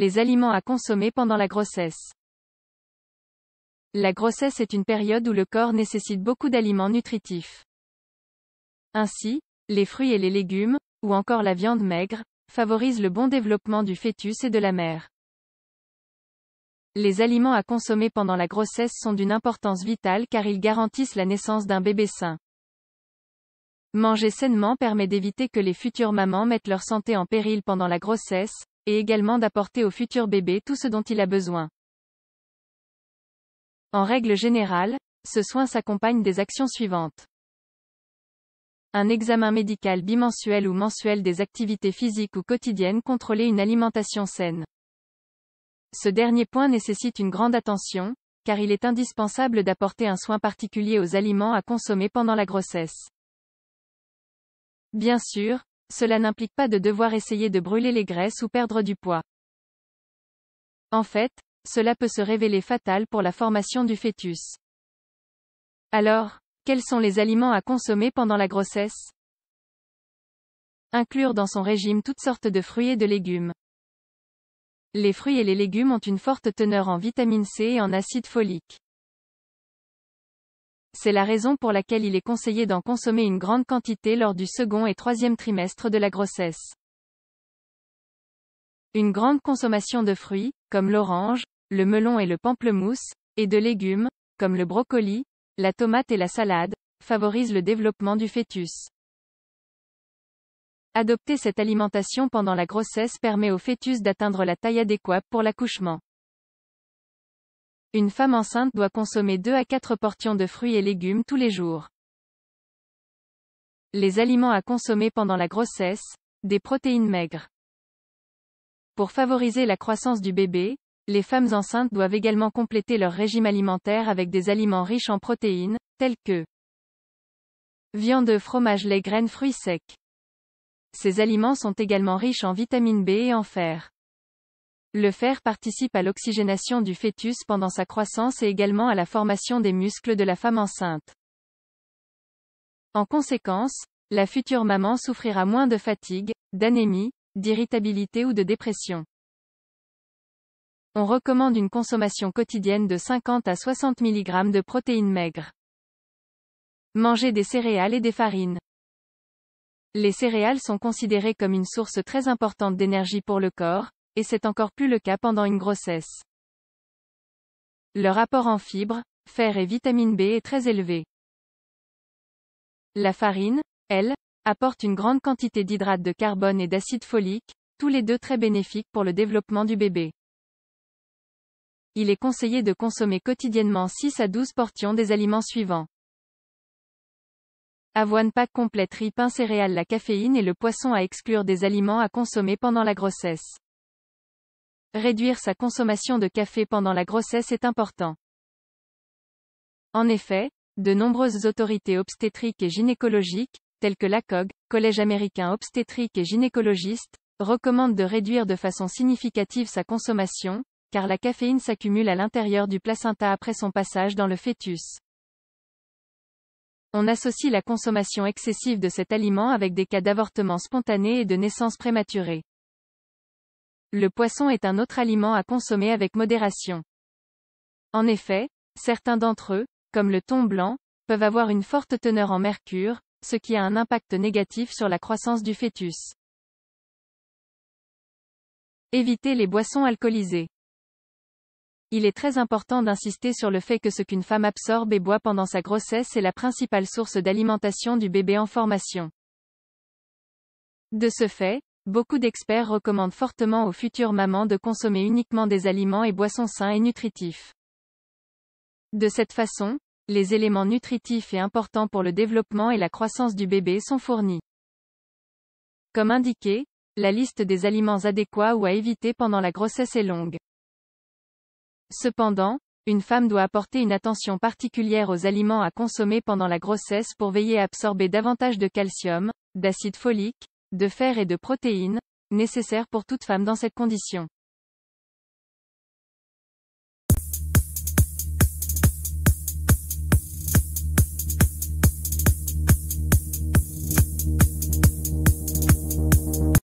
Les aliments à consommer pendant la grossesse. La grossesse est une période où le corps nécessite beaucoup d'aliments nutritifs. Ainsi, les fruits et les légumes, ou encore la viande maigre, favorisent le bon développement du fœtus et de la mère. Les aliments à consommer pendant la grossesse sont d'une importance vitale car ils garantissent la naissance d'un bébé sain. Manger sainement permet d'éviter que les futures mamans mettent leur santé en péril pendant la grossesse, et également d'apporter au futur bébé tout ce dont il a besoin. En règle générale, ce soin s'accompagne des actions suivantes. Un examen médical bimensuel ou mensuel des activités physiques ou quotidiennes contrôler une alimentation saine. Ce dernier point nécessite une grande attention, car il est indispensable d'apporter un soin particulier aux aliments à consommer pendant la grossesse. Bien sûr, cela n'implique pas de devoir essayer de brûler les graisses ou perdre du poids. En fait, cela peut se révéler fatal pour la formation du fœtus. Alors, quels sont les aliments à consommer pendant la grossesse Inclure dans son régime toutes sortes de fruits et de légumes. Les fruits et les légumes ont une forte teneur en vitamine C et en acide folique. C'est la raison pour laquelle il est conseillé d'en consommer une grande quantité lors du second et troisième trimestre de la grossesse. Une grande consommation de fruits, comme l'orange, le melon et le pamplemousse, et de légumes, comme le brocoli, la tomate et la salade, favorise le développement du fœtus. Adopter cette alimentation pendant la grossesse permet au fœtus d'atteindre la taille adéquate pour l'accouchement. Une femme enceinte doit consommer 2 à 4 portions de fruits et légumes tous les jours. Les aliments à consommer pendant la grossesse, des protéines maigres. Pour favoriser la croissance du bébé, les femmes enceintes doivent également compléter leur régime alimentaire avec des aliments riches en protéines, tels que viande, fromage, lait, graines, fruits secs. Ces aliments sont également riches en vitamine B et en fer. Le fer participe à l'oxygénation du fœtus pendant sa croissance et également à la formation des muscles de la femme enceinte. En conséquence, la future maman souffrira moins de fatigue, d'anémie, d'irritabilité ou de dépression. On recommande une consommation quotidienne de 50 à 60 mg de protéines maigres. Manger des céréales et des farines. Les céréales sont considérées comme une source très importante d'énergie pour le corps, et c'est encore plus le cas pendant une grossesse. Le rapport en fibres, fer et vitamine B est très élevé. La farine, elle, apporte une grande quantité d'hydrates de carbone et d'acide folique, tous les deux très bénéfiques pour le développement du bébé. Il est conseillé de consommer quotidiennement 6 à 12 portions des aliments suivants. Avoine pas complète riz pain céréales la caféine et le poisson à exclure des aliments à consommer pendant la grossesse. Réduire sa consommation de café pendant la grossesse est important. En effet, de nombreuses autorités obstétriques et gynécologiques, telles que l'ACOG, Collège américain obstétrique et gynécologiste, recommandent de réduire de façon significative sa consommation, car la caféine s'accumule à l'intérieur du placenta après son passage dans le fœtus. On associe la consommation excessive de cet aliment avec des cas d'avortement spontané et de naissance prématurée. Le poisson est un autre aliment à consommer avec modération. En effet, certains d'entre eux, comme le thon blanc, peuvent avoir une forte teneur en mercure, ce qui a un impact négatif sur la croissance du fœtus. Éviter les boissons alcoolisées. Il est très important d'insister sur le fait que ce qu'une femme absorbe et boit pendant sa grossesse est la principale source d'alimentation du bébé en formation. De ce fait, Beaucoup d'experts recommandent fortement aux futures mamans de consommer uniquement des aliments et boissons sains et nutritifs. De cette façon, les éléments nutritifs et importants pour le développement et la croissance du bébé sont fournis. Comme indiqué, la liste des aliments adéquats ou à éviter pendant la grossesse est longue. Cependant, une femme doit apporter une attention particulière aux aliments à consommer pendant la grossesse pour veiller à absorber davantage de calcium, d'acide folique, de fer et de protéines, nécessaires pour toute femme dans cette condition.